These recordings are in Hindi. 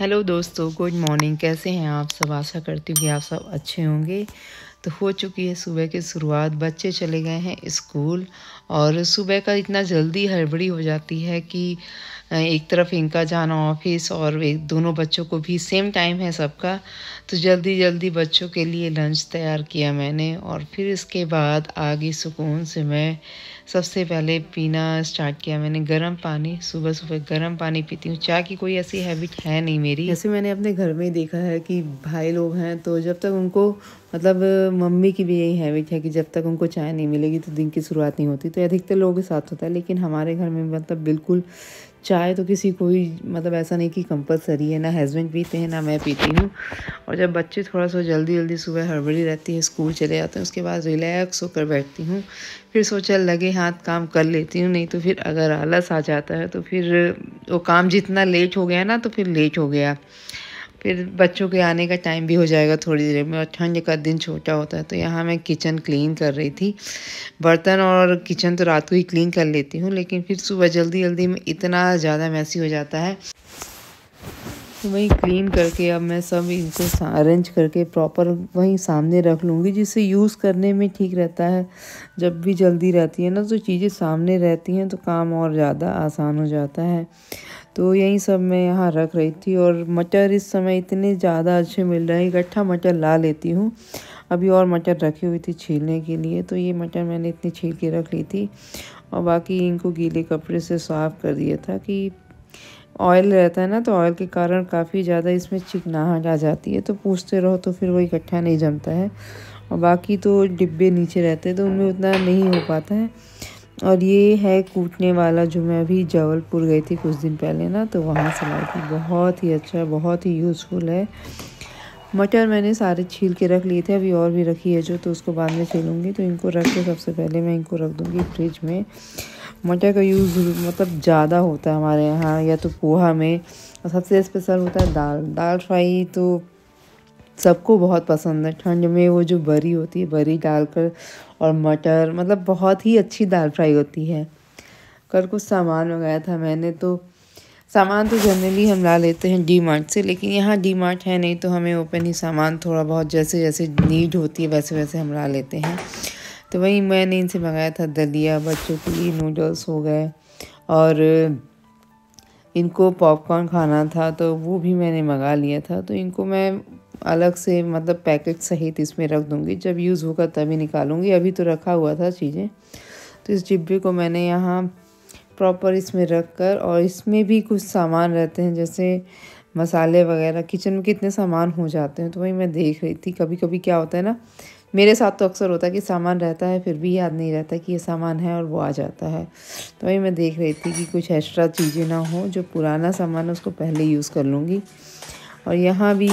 हेलो दोस्तों गुड मॉर्निंग कैसे हैं आप सब आशा करती हूँ कि आप सब अच्छे होंगे तो हो चुकी है सुबह की शुरुआत बच्चे चले गए हैं स्कूल और सुबह का इतना जल्दी हड़बड़ी हो जाती है कि एक तरफ इनका जाना ऑफिस और एक दोनों बच्चों को भी सेम टाइम है सबका तो जल्दी जल्दी बच्चों के लिए लंच तैयार किया मैंने और फिर इसके बाद आगे सुकून से मैं सबसे पहले पीना स्टार्ट किया मैंने गर्म पानी सुबह सुबह गर्म पानी पीती हूँ चाय की कोई ऐसी हैबिट है नहीं मेरी जैसे मैंने अपने घर में देखा है कि भाई लोग हैं तो जब तक उनको मतलब मम्मी की भी यही हैबिट है कि जब तक उनको चाय नहीं मिलेगी तो दिन की शुरुआत नहीं होती तो अधिकतर लोगों के साथ होता है लेकिन हमारे घर में मतलब बिल्कुल चाय तो किसी कोई मतलब ऐसा नहीं कि कंपलसरी है ना हस्बैंड पीते हैं ना मैं पीती हूँ और जब बच्चे थोड़ा सा जल्दी जल्दी सुबह हड़बड़ी रहती है स्कूल चले जाते हैं उसके बाद रिलैक्स होकर बैठती हूँ फिर सोचा लगे हाथ काम कर लेती हूँ नहीं तो फिर अगर आलस आ जाता है तो फिर वो काम जितना लेट हो गया ना तो फिर लेट हो गया फिर बच्चों के आने का टाइम भी हो जाएगा थोड़ी देर में और ठंड का दिन छोटा होता है तो यहाँ मैं किचन क्लीन कर रही थी बर्तन और किचन तो रात को ही क्लीन कर लेती हूँ लेकिन फिर सुबह जल्दी जल्दी में इतना ज़्यादा मैसी हो जाता है तो वही क्लीन करके अब मैं सब इनको अरेंज करके प्रॉपर वहीं सामने रख लूँगी जिससे यूज़ करने में ठीक रहता है जब भी जल्दी रहती है ना तो चीज़ें सामने रहती हैं तो काम और ज़्यादा आसान हो जाता है तो यही सब मैं यहाँ रख रही थी और मटर इस समय इतने ज़्यादा अच्छे मिल रहे हैं इकट्ठा मटर ला लेती हूँ अभी और मटर रखी हुई थी छीलने के लिए तो ये मटर मैंने इतनी छील के रख ली थी और बाकी इनको गीले कपड़े से साफ़ कर दिया था कि ऑयल रहता है ना तो ऑयल के कारण काफ़ी ज़्यादा इसमें चिकनाहट आ जाती है तो पूछते रहो तो फिर वो इकट्ठा नहीं जमता है और बाकी तो डिब्बे नीचे रहते हैं तो उनमें उतना नहीं हो पाता है और ये है कूटने वाला जो मैं अभी जबलपुर गई थी कुछ दिन पहले ना तो वहाँ से लाई थी बहुत ही अच्छा बहुत ही यूज़फुल है मटर मैंने सारे छील के रख लिए थे अभी और भी रखी है जो तो उसको बाद में छीलूँगी तो इनको रख के सबसे पहले मैं इनको रख दूँगी फ्रिज में मटर का यूज़ मतलब ज़्यादा होता है हमारे यहाँ या तो पोहा में और सबसे स्पेशल होता है दाल दाल फ्राई तो सबको बहुत पसंद है ठंड में वो जो बरी होती है बरी डालकर और मटर मतलब बहुत ही अच्छी दाल फ्राई होती है कर कुछ सामान मंगाया था मैंने तो सामान तो जनरली हम ला लेते हैं डी मार्ट से लेकिन यहाँ डी मार्ट है नहीं तो हमें ओपन ही सामान थोड़ा बहुत जैसे जैसे नीड होती है वैसे वैसे हम ला लेते हैं तो वही मैंने इनसे मंगाया था दलिया बच्चों के लिए नूडल्स हो गए और इनको पॉपकॉर्न खाना था तो वो भी मैंने मंगा लिया था तो इनको मैं अलग से मतलब पैकेट सहित इसमें रख दूँगी जब यूज़ होगा तभी निकालूँगी अभी तो रखा हुआ था चीज़ें तो इस डिब्बे को मैंने यहाँ प्रॉपर इसमें रख कर और इसमें भी कुछ सामान रहते हैं जैसे मसाले वगैरह किचन में कितने सामान हो जाते हैं तो वही मैं देख रही थी कभी कभी क्या होता है ना मेरे साथ तो अक्सर होता है कि सामान रहता है फिर भी याद नहीं रहता कि ये सामान है और वो आ जाता है तो वही मैं देख रही थी कि कुछ एक्स्ट्रा चीज़ें ना हो जो पुराना सामान है उसको पहले यूज़ कर लूँगी और यहाँ भी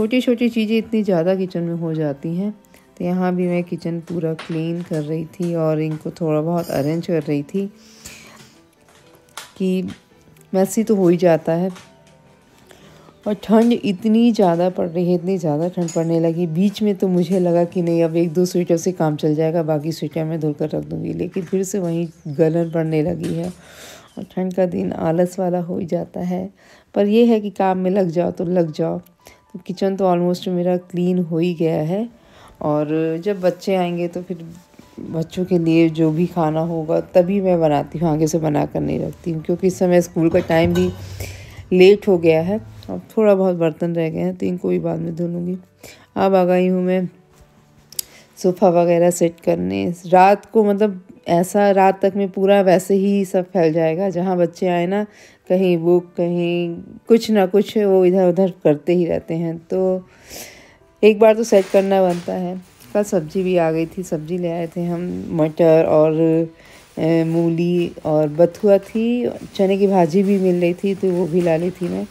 छोटी छोटी चीज़ें इतनी ज़्यादा किचन में हो जाती हैं तो यहाँ भी मैं किचन पूरा क्लीन कर रही थी और इनको थोड़ा बहुत अरेंज कर रही थी कि मैसी तो हो ही जाता है और ठंड इतनी ज़्यादा पड़ रही है इतनी ज़्यादा ठंड पड़ने लगी बीच में तो मुझे लगा कि नहीं अब एक दो स्वेटर से काम चल जाएगा बाकी स्वेटर मैं धुल कर रख दूँगी लेकिन फिर से वहीं गलन पड़ने लगी है और ठंड का दिन आलस वाला हो ही जाता है पर यह है कि काम में लग जाओ तो लग जाओ तो किचन तो ऑलमोस्ट मेरा क्लीन हो ही गया है और जब बच्चे आएंगे तो फिर बच्चों के लिए जो भी खाना होगा तभी मैं बनाती हूँ आगे से बना कर नहीं रखती हूँ क्योंकि इस समय स्कूल का टाइम भी लेट हो गया है अब थोड़ा बहुत बर्तन रह गए हैं तो इनको भी बाद में धो लूँगी अब आ गई हूँ मैं सोफ़ा वगैरह सेट करने रात को मतलब ऐसा रात तक में पूरा वैसे ही सब फैल जाएगा जहाँ बच्चे आए ना कहीं वो कहीं कुछ ना कुछ वो इधर उधर करते ही रहते हैं तो एक बार तो सेट करना बनता है कल सब्ज़ी भी आ गई थी सब्ज़ी ले आए थे हम मटर और मूली और बथुआ थी चने की भाजी भी मिल रही थी तो वो भी ला ली थी मैं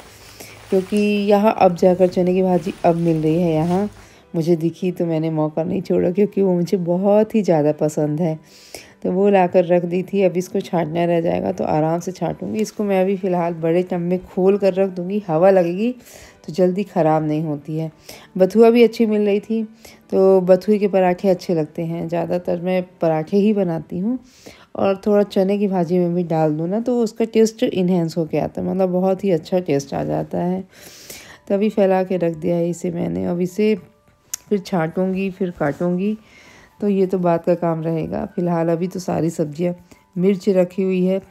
क्योंकि यहाँ अब जाकर चने की भाजी अब मिल रही है यहाँ मुझे दिखी तो मैंने मौका नहीं छोड़ा क्योंकि वो मुझे बहुत ही ज़्यादा पसंद है तो वो ला कर रख दी थी अब इसको छाटना रह जाएगा तो आराम से छाटूंगी इसको मैं अभी फ़िलहाल बड़े टब में खोल कर रख दूँगी हवा लगेगी तो जल्दी ख़राब नहीं होती है बथुआ भी अच्छी मिल रही थी तो बथुए के पराठे अच्छे लगते हैं ज़्यादातर मैं पराठे ही बनाती हूँ और थोड़ा चने की भाजी में भी डाल दूँ ना तो उसका टेस्ट इन्हेंस के आता है मतलब बहुत ही अच्छा टेस्ट आ जाता है तभी फैला के रख दिया है इसे मैंने अब इसे फिर छाटूंगी फिर काटूंगी तो ये तो बात का काम रहेगा फ़िलहाल अभी तो सारी सब्जियाँ मिर्च रखी हुई है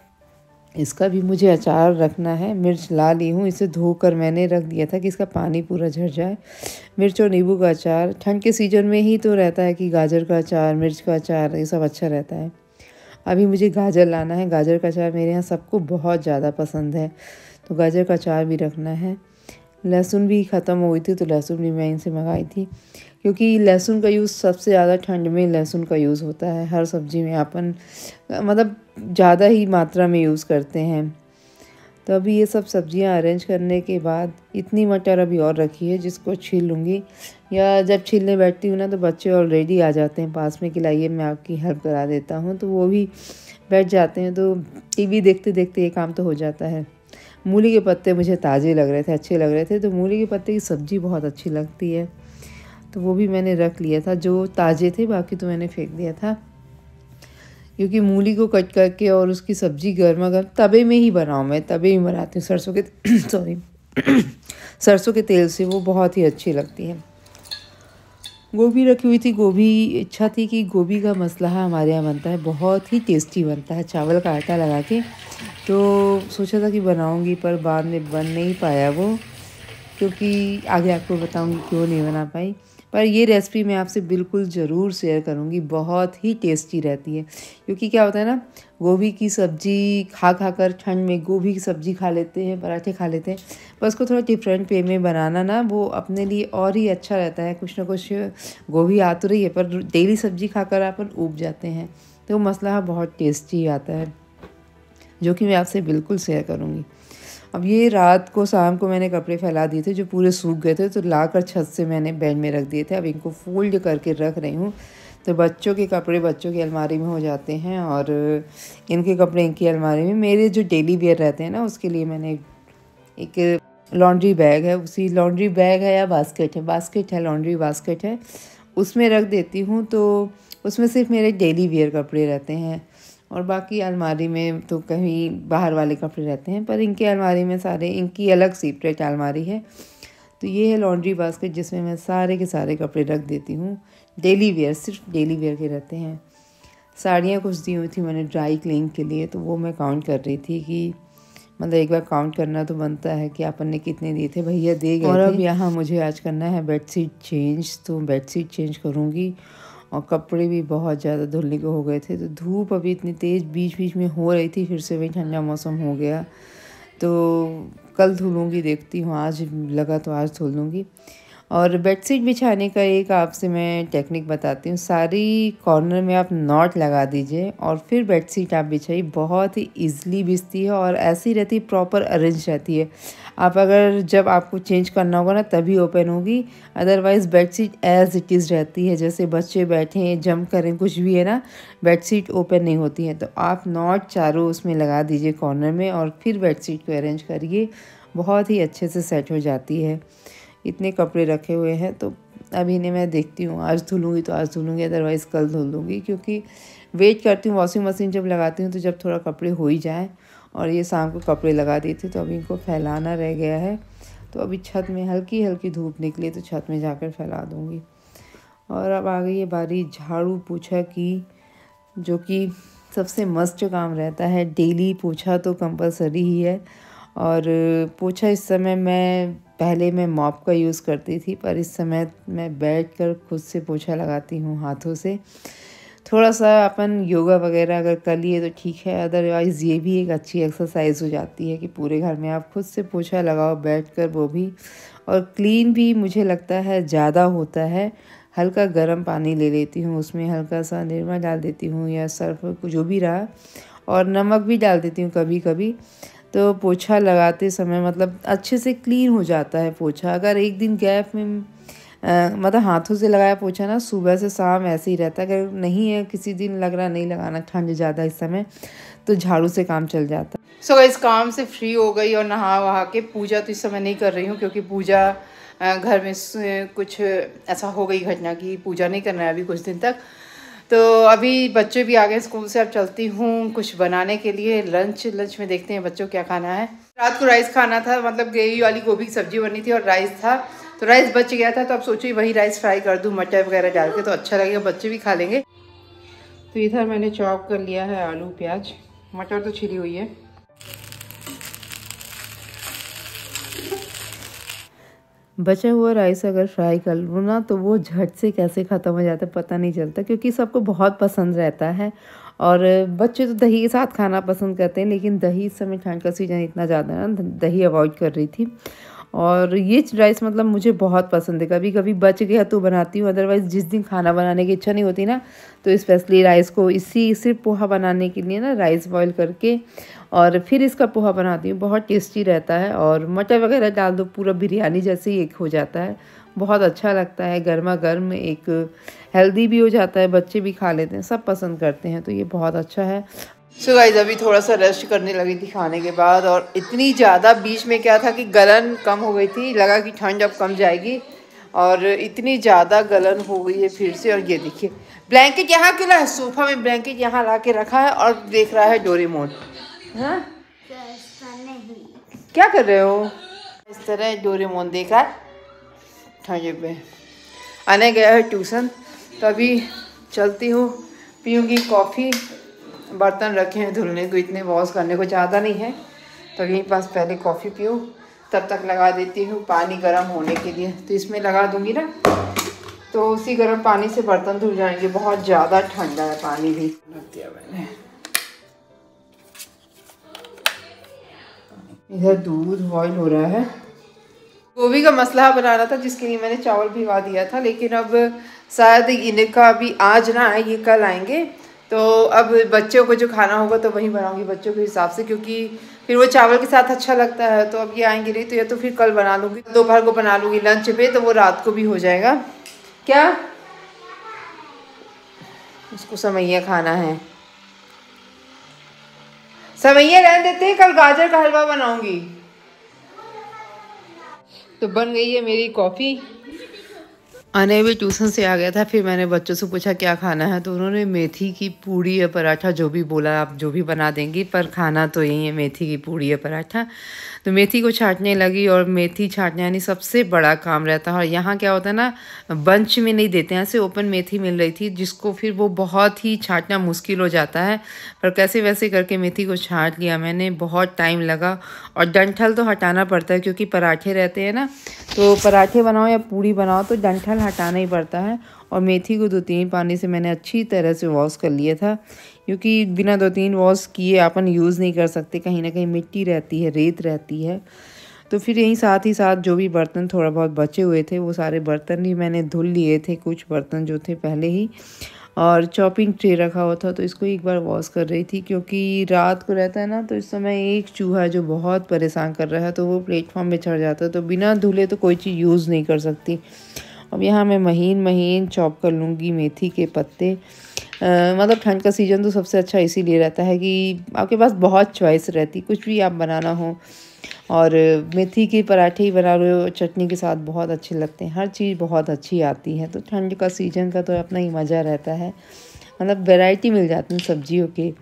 इसका भी मुझे अचार रखना है मिर्च ला ली हूँ इसे धोकर मैंने रख दिया था कि इसका पानी पूरा झड़ जाए मिर्च और नींबू का अचार ठंड के सीज़न में ही तो रहता है कि गाजर का अचार मिर्च का अचार ये सब अच्छा रहता है अभी मुझे गाजर लाना है गाजर का अचार मेरे यहाँ सबको बहुत ज़्यादा पसंद है तो गाजर का अचार भी रखना है लहसुन भी ख़त्म हो गई थी तो लहसुन भी मैं इनसे मंगाई थी क्योंकि लहसुन का यूज़ सबसे ज़्यादा ठंड में लहसुन का यूज़ होता है हर सब्ज़ी में अपन मतलब ज़्यादा ही मात्रा में यूज़ करते हैं तो अभी ये सब सब्जियां अरेंज करने के बाद इतनी मटर अभी और रखी है जिसको छील लूँगी या जब छीलने बैठती हूँ ना तो बच्चे ऑलरेडी आ जाते हैं पास में कि लाइए मैं आपकी हेल्प करा देता हूँ तो वो भी बैठ जाते हैं तो टीवी देखते देखते ये काम तो हो जाता है मूली के पत्ते मुझे ताज़े लग रहे थे अच्छे लग रहे थे तो मूली के पत्ते की सब्ज़ी बहुत अच्छी लगती है तो वो भी मैंने रख लिया था जो ताज़े थे बाकी तो मैंने फेंक दिया था क्योंकि मूली को कट करके और उसकी सब्ज़ी गर्मा गर्म तवे में ही बनाऊँ मैं तवे में बनाती हूँ सरसों के सॉरी सरसों के तेल से वो बहुत ही अच्छी लगती है गोभी रखी हुई थी गोभी इच्छा थी कि गोभी का मसला हमारे यहाँ बनता है बहुत ही टेस्टी बनता है चावल का आटा लगा के तो सोचा था कि बनाऊंगी पर बाद में बन नहीं पाया वो क्योंकि आगे आपको बताऊंगी क्यों नहीं बना पाई पर ये रेसिपी मैं आपसे बिल्कुल ज़रूर शेयर करूँगी बहुत ही टेस्टी रहती है क्योंकि क्या होता है ना गोभी की सब्ज़ी खा खा कर ठंड में गोभी की सब्ज़ी खा लेते हैं पराठे खा लेते हैं पर उसको थोड़ा डिफरेंट वे में बनाना ना वो अपने लिए और ही अच्छा रहता है कुछ ना कुछ गोभी आ तो रही है पर डेली सब्ज़ी खा कर अपन उब जाते हैं तो मसला बहुत टेस्टी आता है जो कि मैं आपसे बिल्कुल शेयर करूँगी अब ये रात को शाम को मैंने कपड़े फैला दिए थे जो पूरे सूख गए थे तो लाकर छत से मैंने बेड में रख दिए थे अब इनको फोल्ड करके रख रही हूँ तो बच्चों के कपड़े बच्चों की अलमारी में हो जाते हैं और इनके कपड़े इनकी अलमारी में मेरे जो डेली वेयर रहते हैं ना उसके लिए मैंने एक, लॉन्ड्री बैग है उसी लॉन्ड्री बैग है या बास्केट है बास्केट है लॉन्ड्री बास्केट है उसमें रख देती हूँ तो उसमें सिर्फ मेरे डेली वेयर कपड़े रहते हैं और बाकी अलमारी में तो कहीं बाहर वाले कपड़े रहते हैं पर इनके अलमारी में सारे इनकी अलग सीपरेट अलमारी है तो ये है लॉन्ड्री बास्केट जिसमें मैं सारे के सारे कपड़े रख देती हूँ डेली वेयर सिर्फ डेली वेयर के रहते हैं साड़ियाँ कुछ दी हुई थी मैंने ड्राई क्लीन के लिए तो वो मैं काउंट कर रही थी कि मतलब एक बार काउंट करना तो बनता है कि अपन ने कितने दिए थे भैया दे गए और अब यहाँ मुझे आज करना है बेड चेंज तो बेड चेंज करूँगी और कपड़े भी बहुत ज़्यादा धुलने के हो गए थे तो धूप अभी इतनी तेज़ बीच बीच में हो रही थी फिर से वही ठंडा मौसम हो गया तो कल धुलूँगी देखती हूँ आज लगा तो आज धुल लूँगी और बेडशीट बिछाने का एक आपसे मैं टेक्निक बताती हूँ सारी कॉर्नर में आप नॉट लगा दीजिए और फिर बेडशीट आप बिछाइए बहुत ही ईजिली बिछती है और ऐसी रहती है प्रॉपर अरेंज रहती है आप अगर जब आपको चेंज करना होगा ना तभी ओपन होगी otherwise bedsheet as it is रहती है जैसे बच्चे बैठे हैं जम करें कुछ भी है ना बेडशीट ओपन नहीं होती है तो आप नॉट चारों उसमें लगा दीजिए कॉर्नर में और फिर बेडशीट को अरेंज करिए बहुत ही अच्छे से सेट हो जाती है इतने कपड़े रखे हुए हैं तो अभी इन्हें मैं देखती हूँ आज धुलूँगी तो आज धुलूँगी अदरवाइज़ कल धुल दूँगी क्योंकि वेट करती हूँ वॉशिंग मशीन जब लगाती हूँ तो जब थोड़ा कपड़े हो ही जाए और ये शाम को कपड़े लगा देती हूँ तो अभी इनको फैलाना रह गया है तो अभी छत में हल्की हल्की धूप निकली तो छत में जाकर फैला दूँगी और अब आ गई है बारी झाड़ू पोछा की जो कि सबसे मस्त काम रहता है डेली पोछा तो कंपलसरी ही है और पोछा इस समय मैं पहले मैं मॉप का यूज़ करती थी पर इस समय मैं बैठ कर खुद से पोछा लगाती हूँ हाथों से थोड़ा सा अपन योगा वगैरह अगर कर लिए तो ठीक है अदरवाइज़ ये भी एक अच्छी एक्सरसाइज हो जाती है कि पूरे घर में आप खुद से पोछा लगाओ बैठ कर वो भी और क्लीन भी मुझे लगता है ज़्यादा होता है हल्का गर्म पानी ले लेती हूँ उसमें हल्का सा निरमा डाल देती हूँ या सर्फ जो भी रहा और नमक भी डाल देती हूँ कभी कभी तो पोछा लगाते समय मतलब अच्छे से क्लीन हो जाता है पोछा अगर एक दिन गैप में आ, मतलब हाथों से लगाया पोछा ना सुबह से शाम ऐसे ही रहता है अगर नहीं है किसी दिन लग रहा नहीं लगाना ठंड ज़्यादा इस समय तो झाड़ू से काम चल जाता सो so, इस काम से फ्री हो गई और नहा वहा के पूजा तो इस समय नहीं कर रही हूँ क्योंकि पूजा घर में कुछ ऐसा हो गई घटना की पूजा नहीं करना है अभी कुछ दिन तक तो अभी बच्चे भी आ गए स्कूल से अब चलती हूँ कुछ बनाने के लिए लंच लंच में देखते हैं बच्चों क्या खाना है रात को राइस खाना था मतलब ग्रेवी वाली गोभी की सब्जी बनी थी और राइस था तो राइस बच गया था तो अब सोचो वही राइस फ्राई कर दूँ मटर वगैरह डाल के तो अच्छा लगेगा बच्चे भी खा लेंगे तो इधर मैंने चॉप कर लिया है आलू प्याज मटर तो छिली हुई है बचा हुआ राइस अगर फ्राई कर लूँ ना तो वो झट से कैसे ख़त्म हो जाता है पता नहीं चलता क्योंकि सबको बहुत पसंद रहता है और बच्चे तो दही के साथ खाना पसंद करते हैं लेकिन दही इस समय ठंड का सीज़न इतना ज़्यादा है ना दही अवॉइड कर रही थी और ये राइस मतलब मुझे बहुत पसंद है कभी कभी बच गया तो बनाती हूँ अदरवाइज़ जिस दिन खाना बनाने की इच्छा नहीं होती ना तो स्पेशली राइस को इसी सिर्फ पोहा बनाने के लिए ना राइस बॉईल करके और फिर इसका पोहा बनाती हूँ बहुत टेस्टी रहता है और मटर वगैरह डाल दो पूरा बिरयानी जैसे ही एक हो जाता है बहुत अच्छा लगता है गर्मा गर्म एक हेल्दी भी हो जाता है बच्चे भी खा लेते हैं सब पसंद करते हैं तो ये बहुत अच्छा है सो गाइज अभी थोड़ा सा रेस्ट करने लगी थी खाने के बाद और इतनी ज़्यादा बीच में क्या था कि गलन कम हो गई थी लगा कि ठंड अब कम जाएगी और इतनी ज़्यादा गलन हो गई है फिर से और ये देखिए ब्लैंकेट यहाँ के ला सोफा में ब्लैंकेट यहाँ ला के रखा है और देख रहा है डोरेमोन हाँ क्या कर रहे हो इस तरह डोरेमोन देख रहा है ठंड हाँ पे आने गया है ट्यूशन तो अभी चलती हूँ पीऊँगी कॉफ़ी बर्तन रखे हैं धुलने को इतने वॉश करने को ज़्यादा नहीं है तो यहीं पास पहले कॉफ़ी पीऊँ तब तक लगा देती हूँ पानी गर्म होने के लिए तो इसमें लगा दूँगी ना तो उसी गर्म पानी से बर्तन धुल जाएंगे बहुत ज़्यादा ठंडा है पानी भी रख दिया मैंने इधर दूध बॉयल हो रहा है गोभी का मसला बनाना था जिसके लिए मैंने चावल भिगा दिया था लेकिन अब शायद इनका अभी आज ना आए ये कल आएंगे तो अब बच्चों को जो खाना होगा तो वही बनाऊंगी बच्चों के हिसाब से क्योंकि फिर वो चावल के साथ अच्छा लगता है तो अब ये आएंगे नहीं तो ये तो फिर कल बना लूँगी दोपहर को बना लूँगी लंच पे तो वो रात को भी हो जाएगा क्या उसको समैया खाना है समैया रहने देते हैं कल गाजर का हलवा बनाऊंगी तो बन गई है मेरी कॉफ़ी आने हुए ट्यूशन से आ गया था फिर मैंने बच्चों से पूछा क्या खाना है तो उन्होंने मेथी की पूड़ी या पराठा जो भी बोला आप जो भी बना देंगी पर खाना तो यही है मेथी की पूड़ी या पराठा तो मेथी को छाटने लगी और मेथी छाटना यानी सबसे बड़ा काम रहता है और यहाँ क्या होता है ना बंच में नहीं देते हैं ऐसे ओपन मेथी मिल रही थी जिसको फिर वो बहुत ही छाटना मुश्किल हो जाता है पर कैसे वैसे करके मेथी को छाट लिया मैंने बहुत टाइम लगा और डंठल तो हटाना पड़ता है क्योंकि पराठे रहते हैं ना तो पराठे बनाओ या पूड़ी बनाओ तो डंठल हटाना ही पड़ता है और मेथी को दो तीन पानी से मैंने अच्छी तरह से वॉश कर लिया था क्योंकि बिना दो तीन वॉश किए अपन यूज़ नहीं कर सकते कहीं ना कहीं मिट्टी रहती है रेत रहती है तो फिर यहीं साथ ही साथ जो भी बर्तन थोड़ा बहुत बचे हुए थे वो सारे बर्तन भी मैंने धुल लिए थे कुछ बर्तन जो थे पहले ही और चॉपिंग ट्रे रखा हुआ था तो इसको एक बार वॉश कर रही थी क्योंकि रात को रहता है ना तो इस समय एक चूहा जो बहुत परेशान कर रहा है तो वो प्लेटफॉर्म पर चढ़ जाता है तो बिना धुले तो कोई चीज़ यूज़ नहीं कर सकती अब यहाँ मैं महीन महीन चॉप कर लूँगी मेथी के पत्ते आ, मतलब ठंड का सीज़न तो सबसे अच्छा इसीलिए रहता है कि आपके पास बहुत चॉइस रहती कुछ भी आप बनाना हो और मेथी के पराठे ही बना रहे हो चटनी के साथ बहुत अच्छे लगते हैं हर चीज़ बहुत अच्छी आती है तो ठंड का सीज़न का तो अपना ही मज़ा रहता है मतलब वैरायटी मिल जाती है सब्जियों के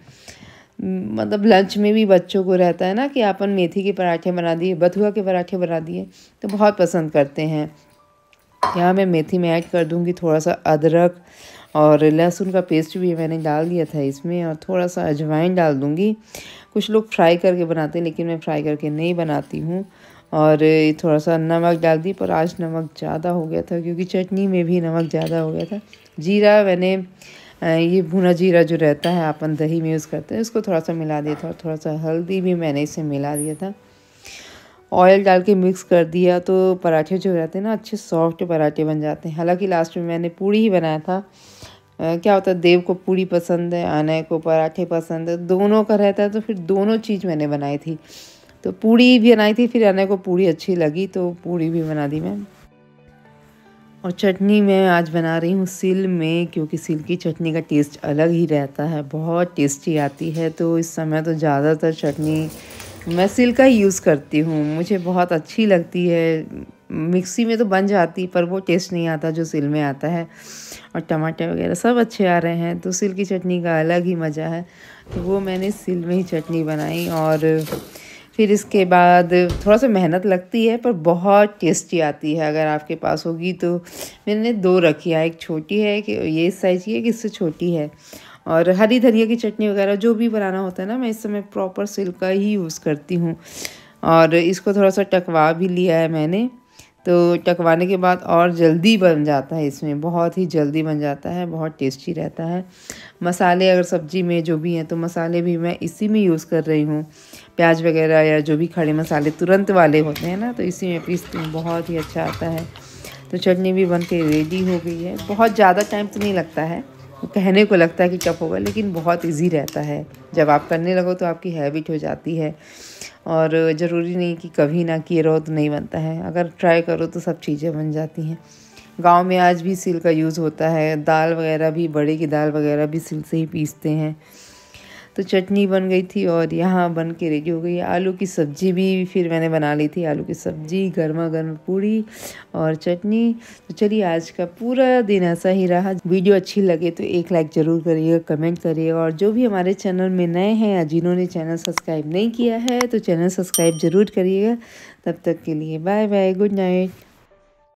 मतलब लंच में भी बच्चों को रहता है ना कि आपन मेथी के पराठे बना दिए बथुआ के पराठे बना दिए तो बहुत पसंद करते हैं यहाँ मैं मेथी में ऐड कर दूँगी थोड़ा सा अदरक और लहसुन का पेस्ट भी मैंने डाल दिया था इसमें और थोड़ा सा अजवाइन डाल दूँगी कुछ लोग फ्राई करके बनाते हैं लेकिन मैं फ्राई करके नहीं बनाती हूँ और थोड़ा सा नमक डाल दी पर आज नमक ज़्यादा हो गया था क्योंकि चटनी में भी नमक ज़्यादा हो गया था जीरा मैंने ये भुना जीरा जो रहता है अपन दही में यूज़ करते हैं उसको थोड़ा सा मिला दिया था और थोड़ा सा हल्दी भी मैंने इसे मिला दिया था ऑयल डाल के मिक्स कर दिया तो पराठे जो रहते हैं ना अच्छे सॉफ्ट पराठे बन जाते हैं हालांकि लास्ट में मैंने पूड़ी ही बनाया था आ, क्या होता है देव को पूड़ी पसंद है अनय को पराठे पसंद है दोनों का रहता है तो फिर दोनों चीज़ मैंने बनाई थी तो पूड़ी भी बनाई थी फिर अनय को पूड़ी अच्छी लगी तो पूड़ी भी बना दी मैं और चटनी मैं आज बना रही हूँ सिल में क्योंकि सिल की चटनी का टेस्ट अलग ही रहता है बहुत टेस्टी आती है तो इस समय तो ज़्यादातर चटनी मैं सिल का ही यूज़ करती हूँ मुझे बहुत अच्छी लगती है मिक्सी में तो बन जाती पर वो टेस्ट नहीं आता जो सिल में आता है और टमाटर वगैरह सब अच्छे आ रहे हैं तो सिल की चटनी का अलग ही मज़ा है तो वो मैंने सिल में ही चटनी बनाई और फिर इसके बाद थोड़ा सा मेहनत लगती है पर बहुत टेस्टी आती है अगर आपके पास होगी तो मैंने दो रखी है एक छोटी है कि ये इस साइज़ की है कि इससे छोटी है और हरी धनिया की चटनी वगैरह जो भी बनाना होता है ना मैं इस समय प्रॉपर सिल्क का ही यूज़ करती हूँ और इसको थोड़ा सा टकवा भी लिया है मैंने तो टकवाने के बाद और जल्दी बन जाता है इसमें बहुत ही जल्दी बन जाता है बहुत टेस्टी रहता है मसाले अगर सब्जी में जो भी हैं तो मसाले भी मैं इसी में यूज़ कर रही हूँ प्याज वगैरह या जो भी खड़े मसाले तुरंत वाले होते हैं ना तो इसी में पीसती हूँ बहुत ही अच्छा आता है तो चटनी भी बन के रेडी हो गई है बहुत ज़्यादा टाइम तो नहीं लगता है आपको कहने को लगता है कि टफ होगा लेकिन बहुत इजी रहता है जब आप करने लगो तो आपकी हैबिट हो जाती है और ज़रूरी नहीं कि कभी ना किए रहो तो नहीं बनता है अगर ट्राई करो तो सब चीज़ें बन जाती हैं गांव में आज भी सिल का यूज़ होता है दाल वगैरह भी बड़े की दाल वगैरह भी सिल से ही पीसते हैं तो चटनी बन गई थी और यहाँ बन के रेडी हो गई आलू की सब्ज़ी भी फिर मैंने बना ली थी आलू की सब्ज़ी गर्मा गर्म पूड़ी और चटनी तो चलिए आज का पूरा दिन ऐसा ही रहा वीडियो अच्छी लगे तो एक लाइक ज़रूर करिएगा कमेंट करिएगा और जो भी हमारे चैनल में नए हैं या जिन्होंने चैनल सब्सक्राइब नहीं किया है तो चैनल सब्सक्राइब ज़रूर करिएगा तब तक के लिए बाय बाय गुड नाइट